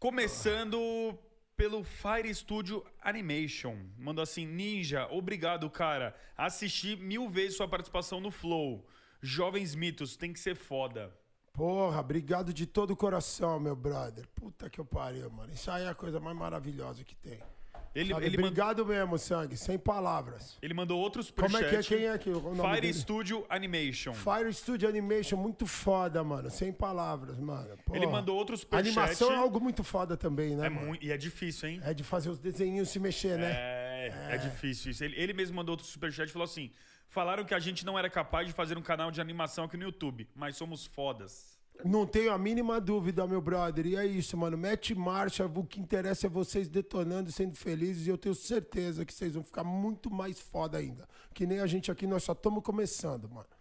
Começando pelo Fire Studio Animation. Mandou assim: Ninja, obrigado, cara. Assisti mil vezes sua participação no Flow. Jovens Mitos, tem que ser foda. Porra, obrigado de todo o coração, meu brother. Puta que eu pariu, mano. Isso aí é a coisa mais maravilhosa que tem. Ele, Sabe, ele obrigado mesmo, Sangue, sem palavras. Ele mandou outros pro Como chat. é que é? Quem é aqui? O nome Fire dele? Studio Animation. Fire Studio Animation, muito foda, mano. Sem palavras, mano. Porra. Ele mandou outros projetos Animação é algo muito foda também, né? É mano? E é difícil, hein? É de fazer os desenhinhos se mexer, né? É, é, é difícil isso. Ele, ele mesmo mandou outro superchat e falou assim: falaram que a gente não era capaz de fazer um canal de animação aqui no YouTube, mas somos fodas. Não tenho a mínima dúvida, meu brother. E é isso, mano. Mete marcha. O que interessa é vocês detonando, e sendo felizes. E eu tenho certeza que vocês vão ficar muito mais foda ainda. Que nem a gente aqui, nós só estamos começando, mano.